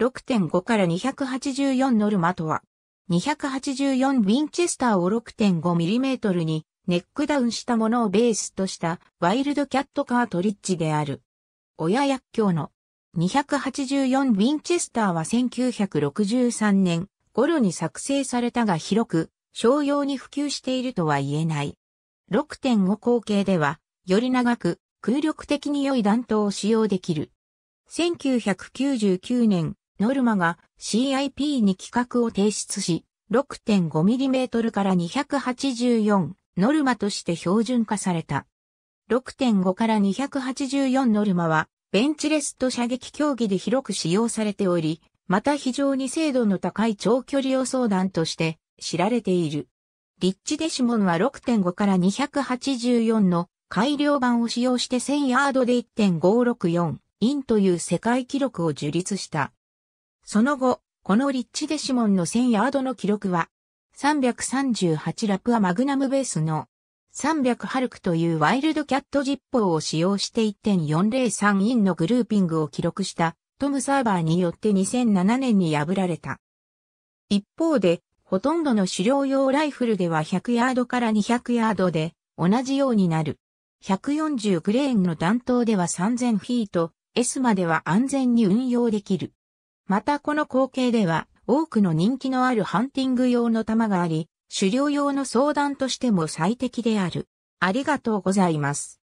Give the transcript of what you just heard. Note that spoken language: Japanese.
6.5から284ノルマとは、284ウィンチェスターを 6.5mm にネックダウンしたものをベースとしたワイルドキャットカートリッジである。親薬莢の284ウィンチェスターは1963年頃に作成されたが広く商用に普及しているとは言えない。6.5口径ではより長く空力的に良い弾頭を使用できる。1999年ノルマが CIP に規格を提出し、6.5mm から284ノルマとして標準化された。6.5から284ノルマは、ベンチレスと射撃競技で広く使用されており、また非常に精度の高い長距離予想弾として知られている。リッチデシモンは6.5から284の改良版を使用して1000ヤードで1.564インという世界記録を樹立した。その後、このリッチ・デシモンの1000ヤードの記録は、338ラプアマグナムベースの300ハルクというワイルドキャット実ーを使用して1.403インのグルーピングを記録したトムサーバーによって2007年に破られた。一方で、ほとんどの狩猟用ライフルでは100ヤードから200ヤードで同じようになる。140グレーンの弾頭では3000フィート、S までは安全に運用できる。またこの光景では多くの人気のあるハンティング用の弾があり、狩猟用の相談としても最適である。ありがとうございます。